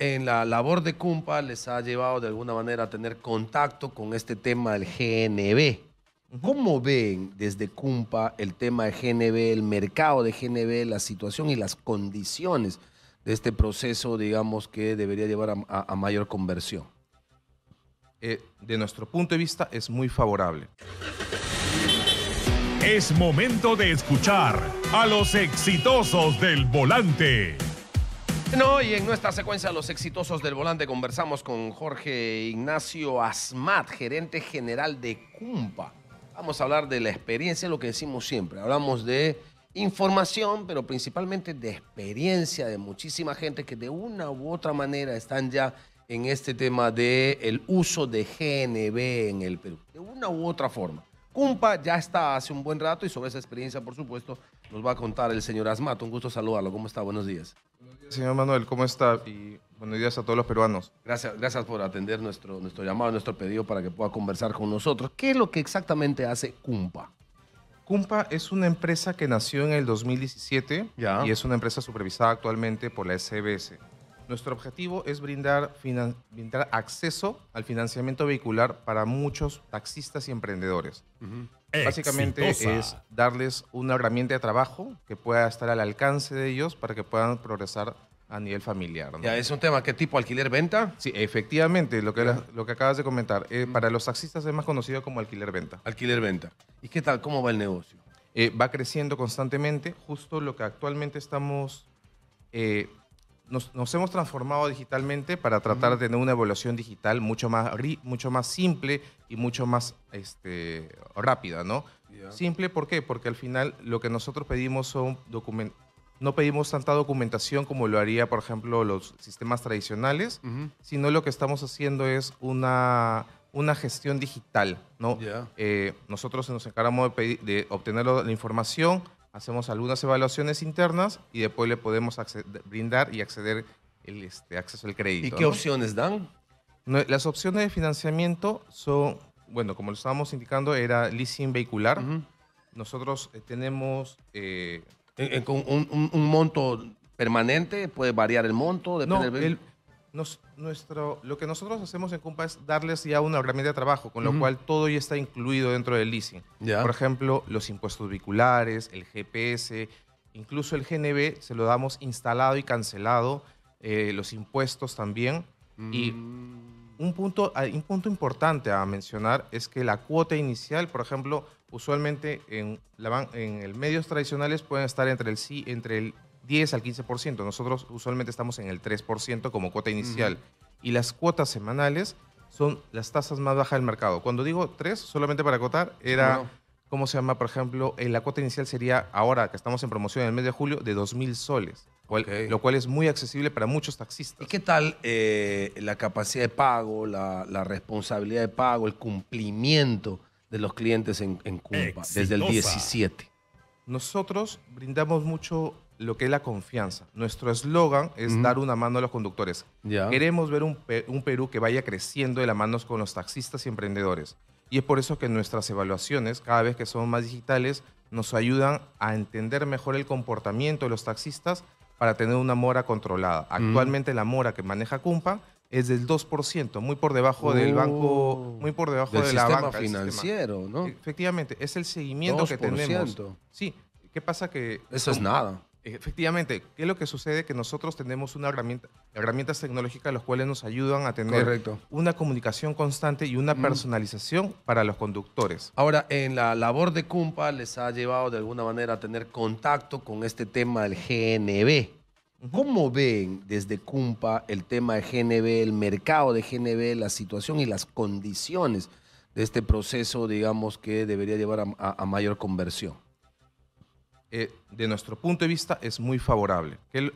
en la labor de CUMPA les ha llevado de alguna manera a tener contacto con este tema del GNB. ¿Cómo ven desde CUMPA el tema de GNB, el mercado de GNB, la situación y las condiciones de este proceso, digamos, que debería llevar a, mayor conversión? Eh, de nuestro punto de vista es muy favorable. Es momento de escuchar a los exitosos del volante. Hoy en nuestra secuencia Los Exitosos del Volante conversamos con Jorge Ignacio Asmat, gerente general de CUMPA. Vamos a hablar de la experiencia, lo que decimos siempre. Hablamos de información, pero principalmente de experiencia de muchísima gente que de una u otra manera están ya en este tema del el uso de GNB en el Perú, de una u otra forma. Cumpa ya está hace un buen rato y sobre esa experiencia, por supuesto, nos va a contar el señor Asmat. Un gusto saludarlo. ¿Cómo está? Buenos días. Buenos días, señor Manuel, ¿cómo está? Y buenos días a todos los peruanos. Gracias, gracias por atender nuestro, nuestro llamado, nuestro pedido para que pueda conversar con nosotros. ¿Qué es lo que exactamente hace CUMPA? Cumpa es una empresa que nació en el 2017 y es una empresa supervisada actualmente por la SBS. Nuestro objetivo es brindar, brindar acceso al financiamiento vehicular para muchos taxistas y emprendedores. Básicamente es darles una herramienta de trabajo que pueda estar al alcance de ellos para que puedan progresar a nivel familiar. Ya, es un tema, ¿qué tipo? ¿Alquiler-venta? Sí, efectivamente, lo que, lo que acabas de comentar. Eh, para los taxistas es más conocido como alquiler-venta. Alquiler-venta. ¿Y qué tal? ¿Cómo va el negocio? Eh, va creciendo constantemente, justo lo que actualmente estamos eh, nos, hemos transformado digitalmente para tratar de tener una evaluación digital mucho más, mucho más simple y mucho más este, rápida, ¿no? Simple, ¿por qué? Porque al final lo que nosotros pedimos son documentos no pedimos tanta documentación como lo haría, por ejemplo, los sistemas tradicionales, sino lo que estamos haciendo es una, una gestión digital. ¿no? Eh, nosotros nos encargamos de, de obtener la información, hacemos algunas evaluaciones internas y después le podemos brindar y acceder el este, acceso al crédito. ¿Y qué opciones dan? las opciones de financiamiento son, bueno, como lo estábamos indicando, era leasing vehicular. Nosotros eh, tenemos... Eh, eh, con un, monto permanente? ¿Puede variar el monto? Depende del nuestro, lo que nosotros hacemos en Cumpa es darles ya una herramienta de trabajo, con lo cual todo ya está incluido dentro del leasing. Por ejemplo, los impuestos vehiculares, el GPS, incluso el GNB se lo damos instalado y cancelado, eh, los impuestos también. Y mm. un punto, un punto importante a mencionar es que la cuota inicial, por ejemplo, usualmente en, la, el medios tradicionales pueden estar entre el, sí entre el 10 al 15%. Nosotros usualmente estamos en el 3% como cuota inicial. Y las cuotas semanales son las tasas más bajas del mercado. Cuando digo 3, solamente para acotar, era, ¿cómo se llama? Por ejemplo, en eh, la cuota inicial sería ahora que estamos en promoción en el mes de julio de 2.000 soles. Lo cual es muy accesible para muchos taxistas. ¿Y qué tal eh, la capacidad de pago, la, responsabilidad de pago, el cumplimiento de los clientes en, en desde el 17? Nosotros brindamos mucho lo que es la confianza. Nuestro eslogan es dar una mano a los conductores. Queremos ver un, Perú que vaya creciendo de la mano con los taxistas y emprendedores. Y es por eso que nuestras evaluaciones, cada vez que son más digitales, nos ayudan a entender mejor el comportamiento de los taxistas para tener una mora controlada. Actualmente la mora que maneja Cumpa es del 2%, muy por debajo del oh. banco, muy por debajo de la banca. financiero, ¿no? Efectivamente, es el seguimiento que tenemos. Sí, ¿qué pasa que... Eso es nada. Efectivamente, ¿qué es lo que sucede? Que nosotros tenemos una herramientas tecnológicas las cuales nos ayudan a tener una comunicación constante y una personalización para los conductores. Ahora, en la labor de Cumpa les ha llevado de alguna manera a tener contacto con este tema del GNB. ¿Cómo ven desde Cumpa el tema de GNB, el mercado de GNB, la situación y las condiciones de este proceso, digamos, que debería llevar a mayor conversión? Eh, de nuestro punto de vista, es muy favorable. Que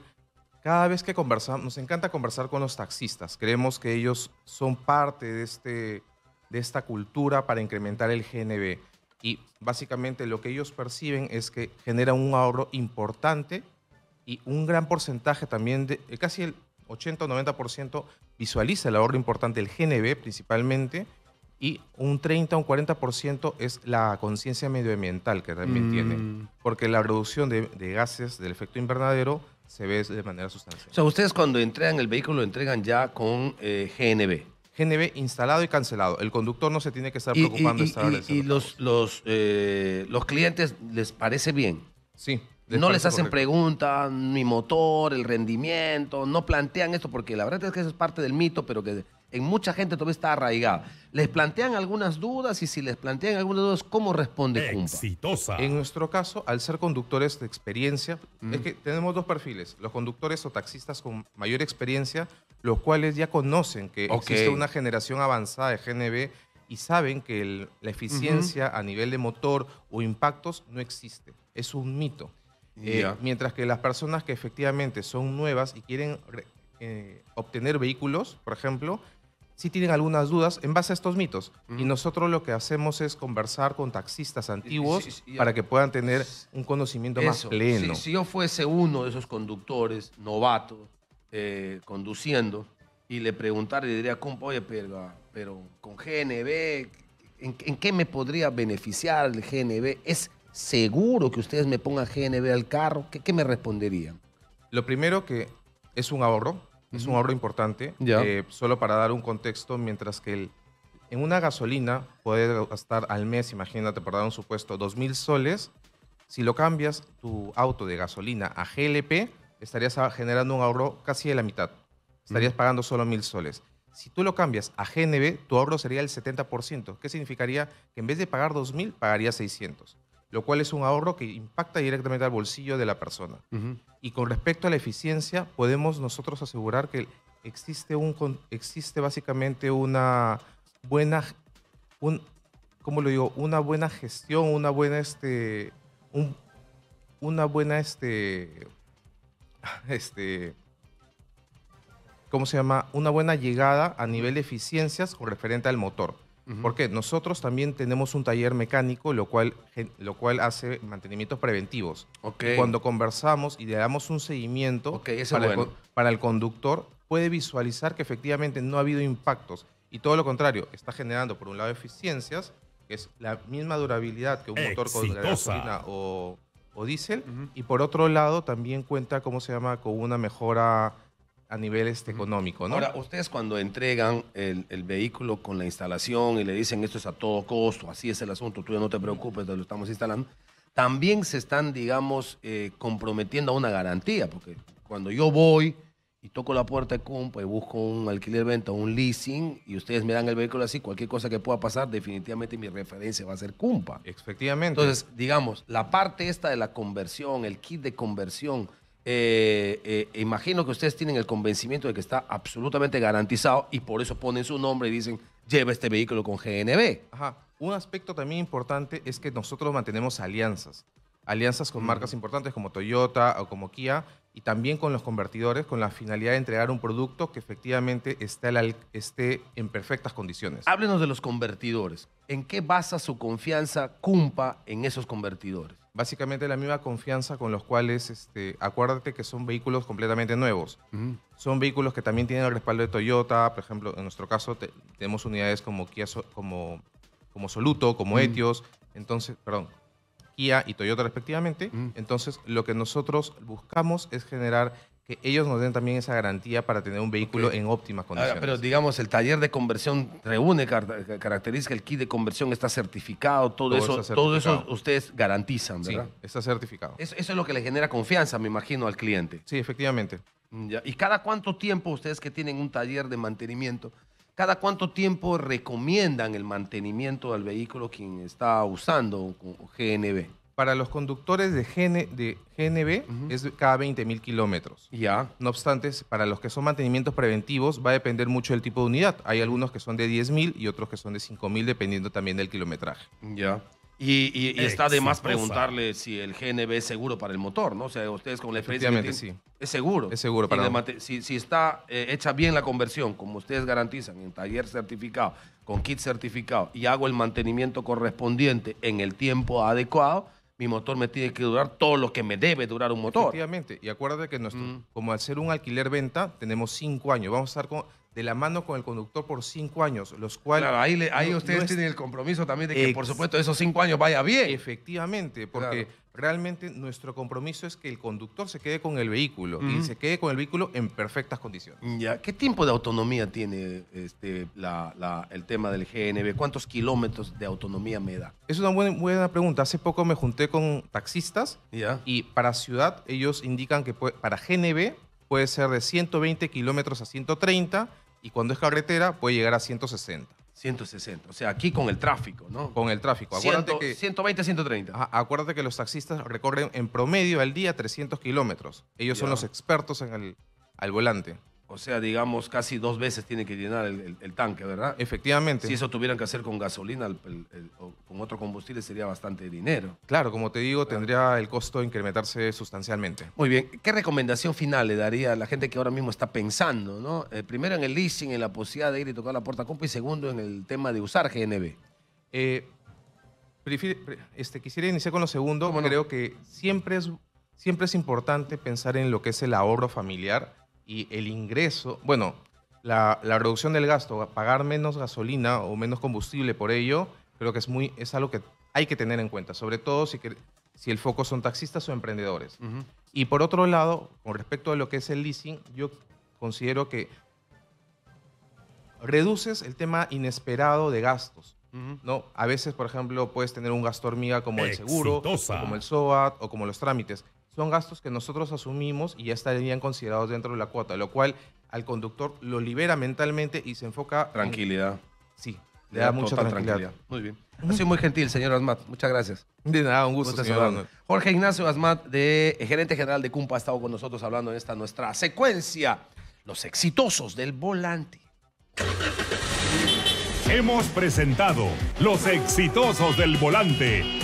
cada vez que conversamos, nos encanta conversar con los taxistas. Creemos que ellos son parte de, este, de esta cultura para incrementar el GNB. Y básicamente lo que ellos perciben es que genera un ahorro importante y un gran porcentaje también, de, eh, casi el 80 o 90% visualiza el ahorro importante del GNB principalmente y un 30 o un 40% es la conciencia medioambiental que también tiene, mm. porque la reducción de, gases del efecto invernadero se ve de manera sustancial. O sea, ustedes cuando entregan el vehículo lo entregan ya con eh, GNB. GNB instalado y cancelado. El conductor no se tiene que estar preocupando. Y, estar y, y los, los, eh, los clientes les parece bien. Sí. no les hacen preguntas, mi motor, el rendimiento, no plantean esto, porque la verdad es que eso es parte del mito, pero que en mucha gente todavía está arraigada. Les plantean algunas dudas y si les plantean algunas dudas, ¿cómo responde Cumpa? Exitosa. En nuestro caso, al ser conductores de experiencia, mm. es que tenemos dos perfiles, los conductores o taxistas con mayor experiencia, los cuales ya conocen que existe una generación avanzada de GNB y saben que la eficiencia a nivel de motor o impactos no existe. Es un mito. Eh, mientras que las personas que efectivamente son nuevas y quieren eh, obtener vehículos, por ejemplo, si tienen algunas dudas en base a estos mitos. Y nosotros lo que hacemos es conversar con taxistas antiguos para que puedan tener un conocimiento más pleno. Si, yo fuese uno de esos conductores novatos eh, conduciendo y le preguntara, le diría, oye, pero, pero con GNB, ¿en, qué me podría beneficiar el GNB? ¿Es seguro que ustedes me pongan GNB al carro? ¿Qué, qué me responderían? Lo primero que es un ahorro, es un ahorro importante. Eh, solo para dar un contexto, mientras que el, en una gasolina puedes gastar al mes, imagínate, por dar un supuesto, 2.000 soles. Si lo cambias tu auto de gasolina a GLP, estarías generando un ahorro casi de la mitad. Estarías pagando solo 1.000 soles. Si tú lo cambias a GNB, tu ahorro sería el 70%. ¿Qué significaría? Que en vez de pagar 2.000, pagaría 600 lo cual es un ahorro que impacta directamente al bolsillo de la persona. Y con respecto a la eficiencia, podemos nosotros asegurar que existe, un, existe básicamente una buena, un, ¿cómo lo digo? Una buena gestión, una buena, este, una buena, este, este, ¿cómo se llama? Una buena llegada a nivel de eficiencias con referente al motor. Porque nosotros también tenemos un taller mecánico, lo cual, lo cual hace mantenimientos preventivos. cuando conversamos y le damos un seguimiento para, el, conductor, puede visualizar que efectivamente no ha habido impactos. Y todo lo contrario, está generando por un lado eficiencias, que es la misma durabilidad que un motor con gasolina o, o diésel, y por otro lado también cuenta, ¿cómo se llama?, con una mejora a nivel este, económico. ¿no? Ahora, ustedes cuando entregan el, vehículo con la instalación y le dicen esto es a todo costo, así es el asunto, tú ya no te preocupes, te lo estamos instalando, también se están, digamos, eh, comprometiendo a una garantía, porque cuando yo voy y toco la puerta de Cumpa y busco un alquiler venta o un leasing y ustedes me dan el vehículo así, cualquier cosa que pueda pasar, definitivamente mi referencia va a ser Cumpa. Efectivamente. Entonces, digamos, la parte esta de la conversión, el kit de conversión, eh, eh, imagino que ustedes tienen el convencimiento de que está absolutamente garantizado y por eso ponen su nombre y dicen, lleva este vehículo con GNB. Ajá. Un aspecto también importante es que nosotros mantenemos alianzas. Alianzas con mm. marcas importantes como Toyota o como Kia y también con los convertidores con la finalidad de entregar un producto que efectivamente esté, esté en perfectas condiciones. Háblenos de los convertidores. ¿En qué basa su confianza Cumpa en esos convertidores? básicamente la misma confianza con los cuales, este, acuérdate que son vehículos completamente nuevos. Son vehículos que también tienen el respaldo de Toyota, por ejemplo, en nuestro caso tenemos unidades como Kia, como, como Soluto, como Etios, entonces, perdón, Kia y Toyota respectivamente. Entonces, lo que nosotros buscamos es generar que ellos nos den también esa garantía para tener un vehículo en óptimas condiciones. pero digamos, el taller de conversión reúne caracteriza características, el kit de conversión está certificado, todo, eso, todo eso ustedes garantizan, ¿verdad? está certificado. Eso, es lo que le genera confianza, me imagino, al cliente. Sí, efectivamente. Mm, ¿Y cada cuánto tiempo ustedes que tienen un taller de mantenimiento, cada cuánto tiempo recomiendan el mantenimiento del vehículo quien está usando GNB? para los conductores de, GNB es cada 20.000 kilómetros. Ya. No obstante, para los que son mantenimientos preventivos va a depender mucho del tipo de unidad. Hay algunos que son de 10.000 y otros que son de 5.000 dependiendo también del kilometraje. Ya. Y, eh, está de más preguntarle si el GNB es seguro para el motor, ¿no? O sea, ustedes con la experiencia. sí. Es seguro. Es seguro para si, está eh, hecha bien la conversión, como ustedes garantizan, en taller certificado, con kit certificado, y hago el mantenimiento correspondiente en el tiempo adecuado, mi motor me tiene que durar todo lo que me debe durar un motor. Efectivamente, y acuérdate que nuestro, mm. como al ser un alquiler-venta, tenemos cinco años. Vamos a estar con, de la mano con el conductor por cinco años, los cuales... Claro, ahí, ustedes tienen el compromiso también de que, por supuesto, esos cinco años vaya bien. Efectivamente, porque realmente nuestro compromiso es que el conductor se quede con el vehículo y se quede con el vehículo en perfectas condiciones. Ya. ¿Qué tiempo de autonomía tiene este, el tema del GNB? ¿Cuántos kilómetros de autonomía me da? Es una buena, pregunta. Hace poco me junté con taxistas y para ciudad ellos indican que para GNB puede ser de 120 kilómetros a 130 y cuando es carretera puede llegar a 160. 160, o sea, aquí con el tráfico, ¿no? Con el tráfico. Acuérdate que, 120, 130. acuérdate que los taxistas recorren en promedio al día 300 kilómetros. Ellos son los expertos en el, al volante. O sea, digamos, casi dos veces tiene que llenar el, tanque, ¿verdad? Efectivamente. Si eso tuvieran que hacer con gasolina o con otro combustible sería bastante dinero. Claro, como te digo, tendría el costo incrementarse sustancialmente. Muy bien. ¿Qué recomendación final le daría a la gente que ahora mismo está pensando, ¿no? Eh, primero en el leasing, en la posibilidad de ir y tocar la puerta compa y segundo en el tema de usar GNB. Eh, este, quisiera iniciar con lo segundo. Creo que siempre es, siempre es importante pensar en lo que es el ahorro familiar y el ingreso, bueno, la, reducción del gasto, pagar menos gasolina o menos combustible por ello, creo que es, muy, es algo que hay que tener en cuenta, sobre todo si, que, si el foco son taxistas o emprendedores. Y por otro lado, con respecto a lo que es el leasing, yo considero que reduces el tema inesperado de gastos. ¿no? A veces, por ejemplo, puedes tener un gasto hormiga como el seguro, como el SOAT o como los trámites son gastos que nosotros asumimos y ya estarían considerados dentro de la cuota, lo cual al conductor lo libera mentalmente y se enfoca... Tranquilidad. Sí, le da, mucha tranquilidad. Muy bien. Ha sido muy gentil, señor Asmat. Muchas gracias. De nada, un gusto, Jorge Ignacio Asmat, de, eh, gerente general de Cumpa, ha estado con nosotros hablando en esta nuestra secuencia, los exitosos del volante. Hemos presentado los exitosos del volante